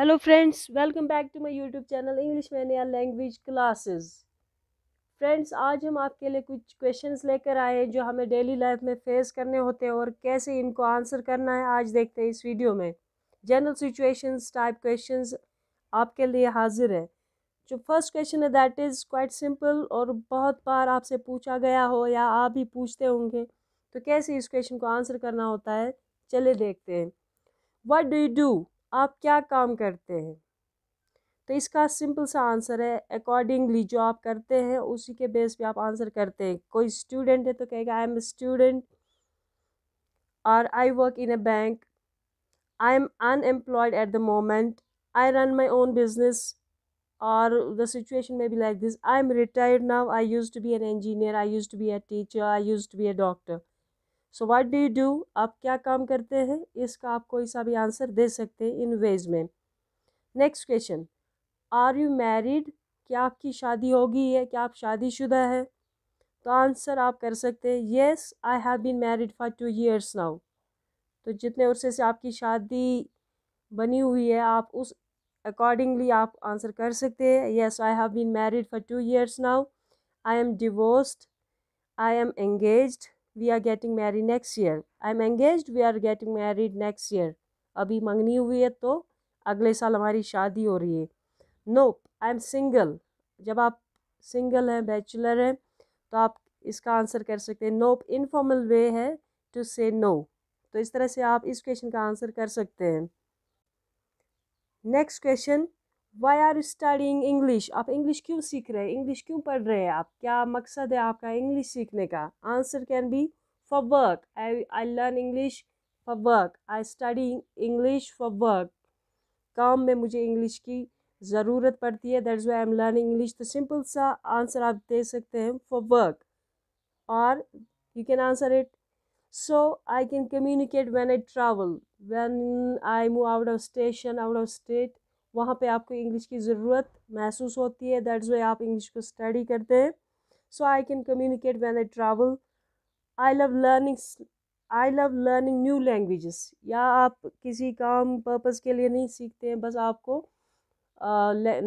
Hello friends welcome back to my YouTube channel English मैन या language classes friends आज हम आपके लिए कुछ क्वेश्चंस लेकर आए हैं जो हमें डेली लाइफ में फेस करने होते हैं और कैसे इनको आंसर करना है आज देखते हैं इस वीडियो में जनरल सिचुएशंस टाइप क्वेश्चंस आपके लिए हाजिर है जो फर्स्ट क्वेश्चन है दैट इज़ क्वाइट सिंपल और बहुत बार आपसे पूछा गया हो या आप ही पूछते होंगे तो कैसे इस क्वेश्चन को आंसर करना होता है चले देखते हैं वट डू यू डू आप क्या काम करते हैं तो इसका सिंपल सा आंसर है अकॉर्डिंगली जो आप करते हैं उसी के बेस पे आप आंसर करते हैं कोई स्टूडेंट है तो कहेगा आई एम ए स्टूडेंट और I work in a bank I am unemployed at the moment I run my own business the situation में भी like this I am retired now I use to be an engineer I use to be a teacher I use to be a doctor so what do you do आप क्या काम करते हैं इसका आप कोई सा भी आंसर दे सकते हैं इन वेज में next question are you married क्या आपकी शादी होगी है क्या आप शादीशुदा है तो आंसर आप कर सकते हैं yes I have been married for two years now तो जितने उर्से से आपकी शादी बनी हुई है आप उस अकॉर्डिंगली आप आंसर कर सकते हैं yes I have been married for two years now I am divorced I am engaged we are getting married next year I am engage we are getting married next year अभी मंगनी हुई है तो अगले साल हमारी शादी हो रही है नोप आई एम सिंगल जब आप सिंगल हैं बैचलर हैं तो आप इसका आंसर कर सकते हैं नोप इनफॉर्मल वे है टू से नो तो इस तरह से आप इस क्वेश्चन का आंसर कर सकते हैं next question why are studying English आप इंग्लिश क्यों सीख रहे हैं इंग्लिश क्यों पढ़ रहे हैं आप क्या मकसद है आपका इंग्लिश सीखने का answer can be for work I I learn English for work I study English for work काम में मुझे इंग्लिश की ज़रूरत पड़ती है that's why I am learning English तो सिंपल सा आंसर आप दे सकते हैं फॉर वर्क और you can answer it so I can communicate when I travel when I move out of station out of state वहाँ पे आपको इंग्लिश की ज़रूरत महसूस होती है इज़ वे आप इंग्लिश को स्टडी करते हैं so I can communicate when I travel I love learning I love learning new languages या आप किसी काम पर्पज़ के लिए नहीं सीखते हैं बस आपको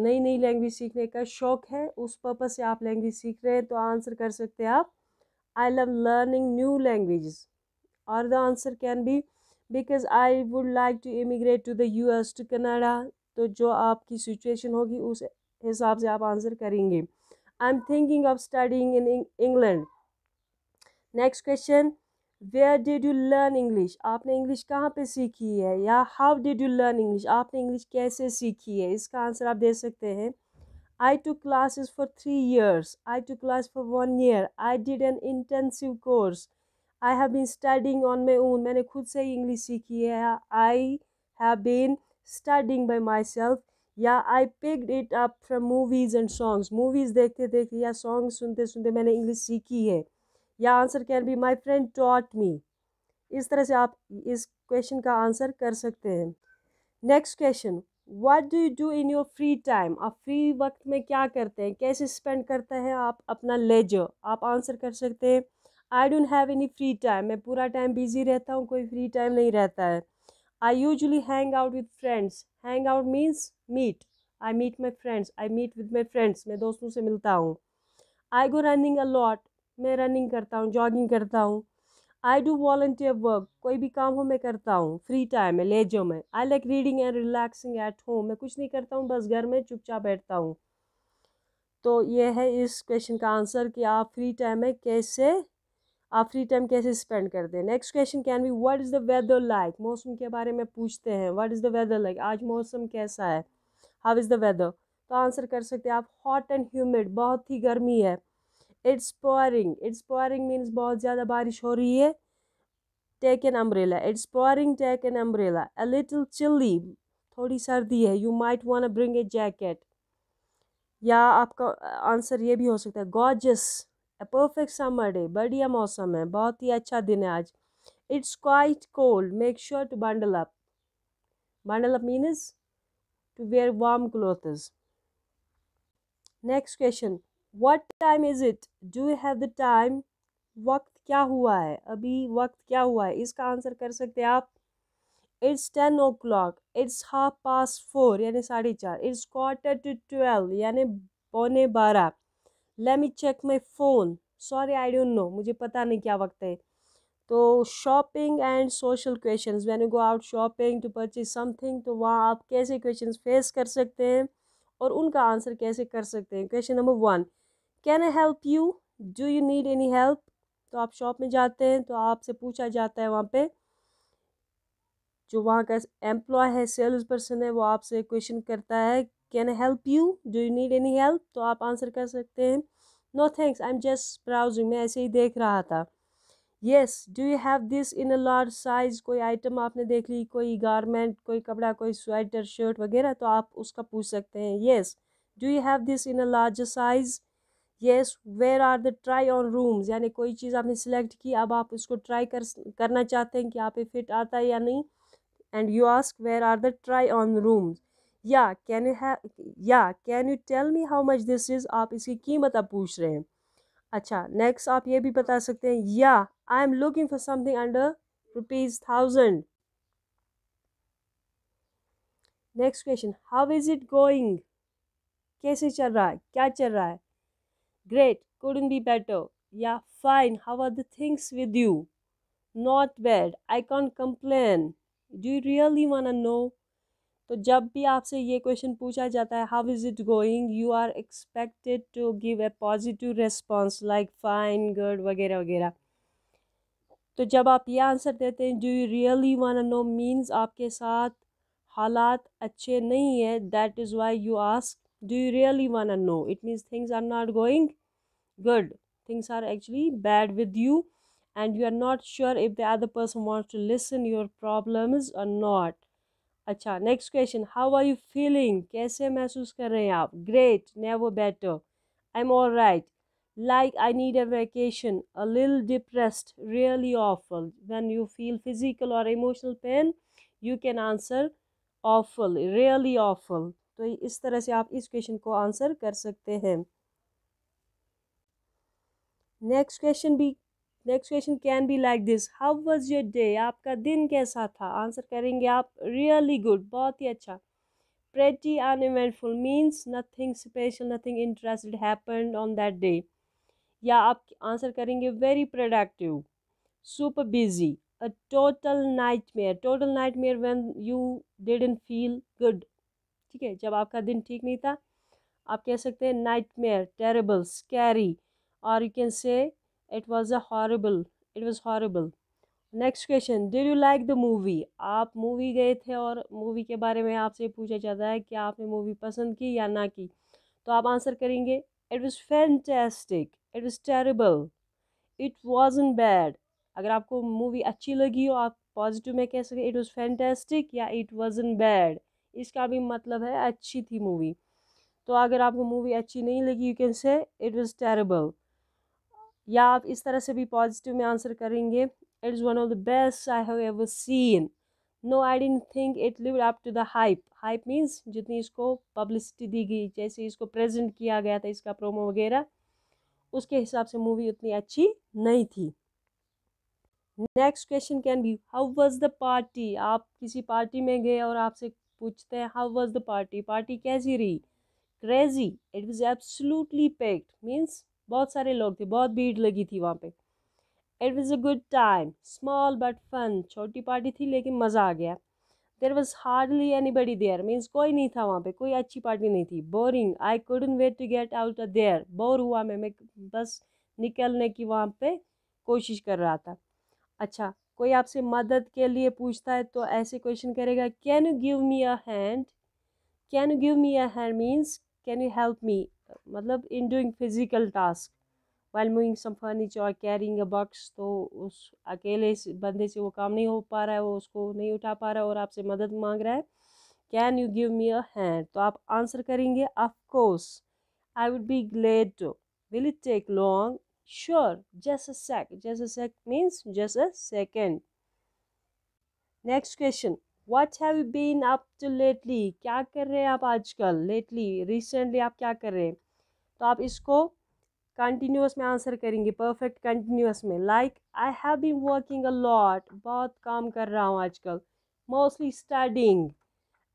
नई नई लैंग्वेज सीखने का शौक़ है उस पर्पज़ से आप लैंग्वेज सीख रहे हैं तो आंसर कर सकते हैं आप I love learning new languages और the answer can be because I would like to immigrate to the US, to Canada, तो जो आपकी सिचुएशन होगी उस हिसाब से आप आंसर करेंगे I am thinking of studying in England next question where did you learn English आपने इंग्लिश कहाँ पे सीखी है या how did you learn English आपने इंग्लिश कैसे सीखी है इसका आंसर आप दे सकते हैं I took classes for three years I took class for one year I did an intensive course I have been studying on my own मैंने खुद से ही इंग्लिश सीखी है I have been starting by my self या I picked it up from movies and songs movies देखते देखते या सॉन्ग सुनते सुनते मैंने इंग्लिश सीखी है या answer can be my friend taught me इस तरह से आप इस क्वेश्चन का आंसर कर सकते हैं next question what do you do in your free time आप फ्री वक्त में क्या करते हैं कैसे स्पेंड करते हैं आप अपना लेजर आप आंसर कर सकते हैं I don't have any free time मैं पूरा टाइम बिजी रहता हूँ कोई फ्री टाइम नहीं रहता है I usually hang out with friends. Hang out means meet. I meet my friends. I meet with my friends. मैं दोस्तों से मिलता हूँ आई गो रनिंग अलॉट मैं रनिंग करता हूँ जॉगिंग करता हूँ आई डू वॉल्टियर वर्क कोई भी काम हो मैं करता हूँ फ्री टाइम है लेजो में I like reading and relaxing at home मैं कुछ नहीं करता हूँ बस घर में चुपचाप बैठता हूँ तो ये है इस क्वेश्चन का आंसर कि आप फ्री टाइम में कैसे आप फ्री टाइम कैसे स्पेंड करते हैं next question can be what is the weather like मौसम के बारे में पूछते हैं what is the weather like आज मौसम कैसा है हाउ इज़ द वेदर तो आंसर कर सकते हैं आप हॉट एंड ह्यूमिड बहुत ही गर्मी है it's pouring it's pouring means बहुत ज़्यादा बारिश हो रही है take an umbrella it's pouring take an umbrella a little chilly थोड़ी सर्दी है you might want bring a jacket या आपका आंसर ये भी हो सकता है गॉजस परफेक्ट समर डे बढ़िया मौसम है बहुत ही अच्छा दिन है आज it's quite cold make sure to bundle up bundle up means to wear warm clothes next question what time is it do have the time वक्त क्या हुआ है अभी वक्त क्या हुआ है इसका आंसर कर सकते हैं आप it's ten o'clock it's half past four यानी साढ़े चार इट्स क्वार्टर टू ट्वेल्व यानी पौने बारह let me check my phone sorry I don't know मुझे पता नहीं क्या वक्त है तो shopping and social question when you go out shopping to purchase something तो वहाँ आप कैसे क्वेश्चन फेस कर सकते हैं और उनका आंसर कैसे कर सकते हैं question number one can I help you do you need any help तो आप शॉप में जाते हैं तो आपसे पूछा जाता है वहाँ पे जो वहाँ का एम्प्लॉय है सेल्स पर्सन है वो आपसे क्वेश्चन करता है can I help you do you need any help तो आप आंसर कर सकते हैं no thanks I am just browsing मैं ऐसे ही देख रहा था yes do you have this in a large size कोई आइटम आपने देख ली कोई गारमेंट कोई कपड़ा कोई स्वेटर शर्ट वगैरह तो आप उसका पूछ सकते हैं yes do you have this in a large size yes where are the try on rooms यानी कोई चीज़ आपने सेलेक्ट की अब आप उसको ट्राई कर करना चाहते हैं कि आप पे फिट आता है या नहीं and you ask where are the try on rooms या कैन यू है या can you tell me how much this is आप इसकी कीमत आप पूछ रहे हैं अच्छा नेक्स्ट आप ये भी बता सकते हैं या I am looking for something under rupees thousand next question how is it going कैसे चल रहा है क्या चल रहा है ग्रेट कुडन बी बेटर या fine how are the things with you not bad I can't complain do you really wanna know तो जब भी आपसे ये क्वेश्चन पूछा जाता है how is it going you are expected to give a positive response like fine good वगैरह वगैरह तो जब आप ये आंसर देते हैं do you really want know means आपके साथ हालात अच्छे नहीं है that is why you ask do you really want know it means things are not going good things are actually bad with you and you are not sure if the other person want to listen your problems are not अच्छा next question how are you feeling कैसे महसूस कर रहे हैं आप great never better I am all right like I need a vacation a lil depressed really awful when you feel physical और emotional pain you can answer awful really awful तो इस तरह से आप इस क्वेश्चन को आंसर कर सकते हैं नेक्स्ट क्वेश्चन भी next question can be like this how was your day आपका दिन कैसा था आंसर करेंगे आप रियली गुड बहुत ही अच्छा pretty uneventful means nothing special nothing interested happen on that day या आप आंसर करेंगे very productive super busy a total nightmare total nightmare when you didn't feel good ठीक है जब आपका दिन ठीक नहीं था आप कह सकते हैं नाइट मेयर टेरेबल स्कैरी और you can say it was a horrible it was horrible next question did you like the movie आप मूवी गए थे और मूवी के बारे में आपसे पूछा जाता है कि आपने मूवी पसंद की या ना की तो आप आंसर करेंगे it was fantastic it was terrible it was in bad अगर आपको मूवी अच्छी लगी हो आप पॉजिटिव में कह सकते इट वॉज़ फैंटेस्टिक या इट वॉज इन बैड इसका भी मतलब है अच्छी थी मूवी तो अगर आपको मूवी अच्छी नहीं लगी you can say it was terrible या आप इस तरह से भी पॉजिटिव में आंसर करेंगे it is one of the best I have ever seen no I don't think it live up to the hype hype means जितनी इसको पब्लिसिटी दी गई जैसे इसको प्रेजेंट किया गया था इसका प्रोमो वगैरह उसके हिसाब से मूवी उतनी अच्छी नहीं थी next question can be how was the party आप किसी पार्टी में गए और आपसे पूछते हैं how was the party party कैसी रही crazy it was absolutely packed means बहुत सारे लोग थे बहुत भीड़ लगी थी वहाँ पे it was a good time small but fun छोटी पार्टी थी लेकिन मज़ा आ गया there was hardly anybody there means कोई नहीं था वहाँ पे कोई अच्छी पार्टी नहीं थी boring I couldn't wait to get out a there bore हुआ मैं मैं बस निकलने की वहाँ पे कोशिश कर रहा था अच्छा कोई आपसे मदद के लिए पूछता है तो ऐसे क्वेश्चन करेगा can you give me a hand can you give me a hand means can you help me मतलब in doing physical task while moving some furniture और कैरिंग अ बक्स तो उस अकेले बंदे से वो काम नहीं हो पा रहा है वो उसको नहीं उठा पा रहा है और आपसे मदद मांग रहा है can you give me a hand तो आप आंसर करेंगे of course I would be glad to will it take long sure just a sec just a sec means just a second next question what have you been up to lately क्या कर रहे हैं आप आजकल lately recently आप क्या कर रहे हैं तो आप इसको कंटिन्यूस में आंसर करेंगे परफेक्ट कंटिन्यूस में like I have been working a lot बहुत काम कर रहा हूँ आजकल mostly studying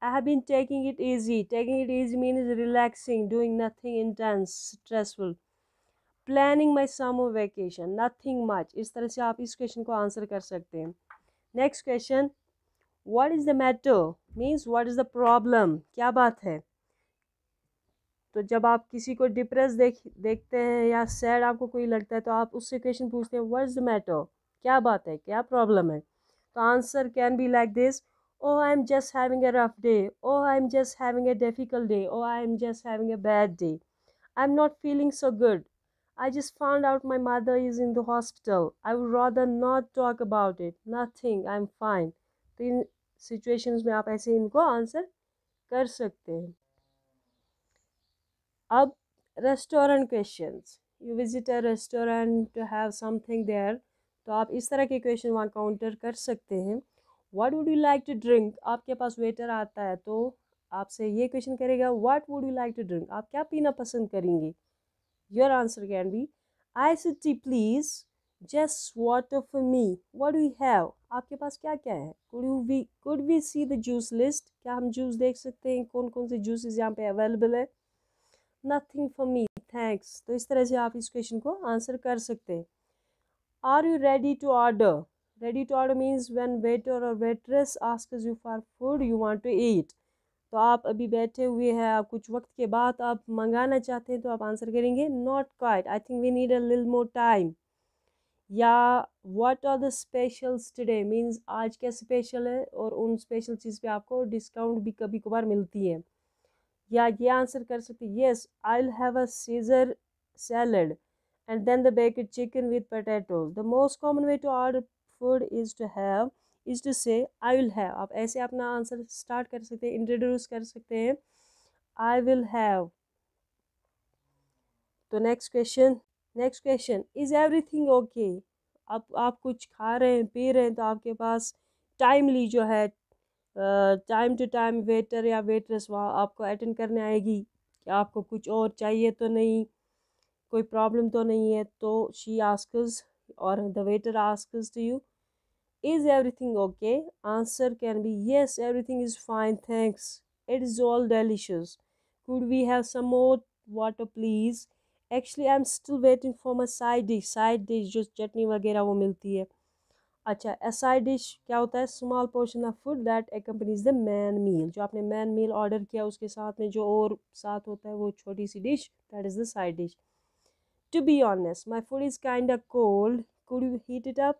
I have been taking it easy taking it easy mean is relaxing doing nothing intense stressful planning my summer vacation nothing much इस तरह से आप इस क्वेश्चन को आंसर कर सकते हैं next question what is the matter means what is the problem क्या बात है तो जब आप किसी को डिप्रेस देख देखते हैं या सैड आपको कोई लगता है तो आप उससे क्वेश्चन पूछते हैं व्हाट इज़ द मैटर क्या बात है क्या प्रॉब्लम है तो answer can be like this oh I am just having a rough day oh I am just having a difficult day oh I am just having a bad day I am not feeling so good I just found out my mother is in the hospital. I would rather not talk about it. Nothing. I'm fine. Situations में आप ऐसे इनको answer कर सकते हैं अब restaurant questions you visit a restaurant to have something there तो आप इस तरह के क्वेश्चन वहाँ काउंटर कर सकते हैं what would you like to drink आपके पास वेटर आता है तो आपसे ये क्वेश्चन करेगा what would you like to drink आप क्या पीना पसंद करेंगे your answer can be iced tea please just water for me what we have आपके पास क्या क्या है could you we could we see the juice list क्या हम जूस देख सकते हैं कौन कौन से जूसेज यहाँ पे अवेलेबल है नथिंग फॉर मी थैंक्स तो इस तरह से आप इस क्वेश्चन को आंसर कर सकते हैं are you ready to order ready to order means when waiter और waitress ask you for food you want to eat तो आप अभी बैठे हुए हैं आप कुछ वक्त के बाद आप मंगाना चाहते हैं तो आप आंसर करेंगे not quite I think we need a lil more time या what are the specials today means आज क्या स्पेशल है और उन स्पेशल चीज़ पे आपको डिस्काउंट भी कभी कभार मिलती है या ये आंसर कर सकते yes I will have a Caesar salad and then the baked chicken with potatoes the most common way to order food is to have is to say I will have आप ऐसे अपना answer start कर सकते हैं introduce कर सकते हैं I will have तो next question next question is everything okay आप आप कुछ खा रहे हैं पी रहे हैं तो आपके पास टाइमली जो है टाइम टू टाइम वेटर या वेटरेस वहाँ आपको अटेंड करने आएगी कि आपको कुछ और चाहिए तो नहीं कोई प्रॉब्लम तो नहीं है तो शी आस्कज और the waiter asks to you is everything okay answer can be yes everything is fine thanks it is all delicious could we have some more water please actually I am still waiting for my side dish side dish जो चटनी वगैरह वो मिलती है अच्छा ए side dish क्या होता है small portion of food that a is the main meal जो आपने मैन मील ऑर्डर किया उसके साथ में जो और साथ होता है वो छोटी सी dish that is the side dish to be honest my food is kind of cold could you heat it up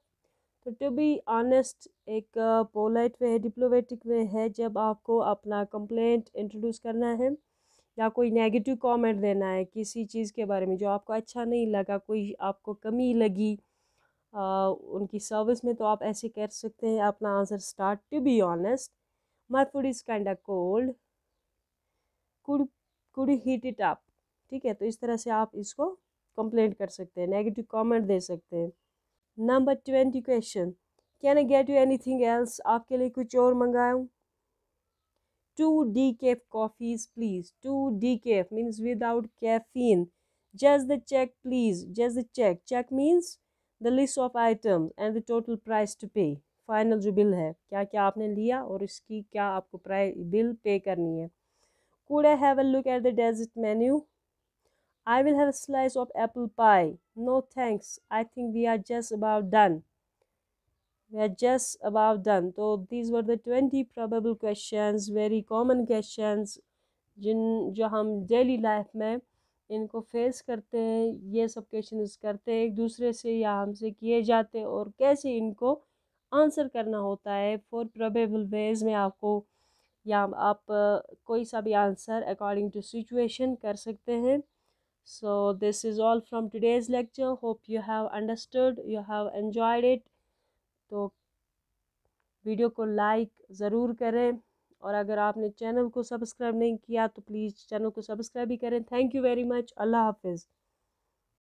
तो टू बी ऑनेस्ट एक पोलाइट वे है डिप्लोमेटिक वे है जब आपको अपना कंप्लेंट इंट्रोड्यूस करना है या कोई नेगेटिव कमेंट देना है किसी चीज़ के बारे में जो आपको अच्छा नहीं लगा कोई आपको कमी लगी आ, उनकी सर्विस में तो आप ऐसे कर सकते हैं अपना answer start to be honest my food is kind cold could could heat it up ठीक है तो इस तरह से आप इसको कंप्लेंट कर सकते हैं नेगेटिव कमेंट दे सकते हैं number twenty question can I get you any else आपके लिए कुछ और हूँ two decaf coffees please two decaf means without caffeine just the check please just the check check means the list of item and the total price to pay final जो bill है क्या क्या आपने लिया और इसकी क्या आपको प्राइस बिल पे करनी है could I have a look at the dessert menu I will have a slice of apple pie no thanks I think we are just about done we just just about तो these were the twenty 20 question very common question जिन जो हम daily life में इनको face करते हैं ये सब क्वेश्चन करते हैं एक दूसरे से या हमसे किए जाते और कैसे इनको आंसर करना होता है फॉर प्रोबेबल वेज में आपको या आप कोई सा भी आंसर अकॉर्डिंग टू सिचुएशन कर सकते हैं so this is all from today's lecture hope you have understood you have enjoyed it तो वीडियो को लाइक ज़रूर करें और अगर आपने चैनल को सब्सक्राइब नहीं किया तो प्लीज़ चैनल को सब्सक्राइब भी करें थैंक यू वेरी मच अल्लाह हाफिज़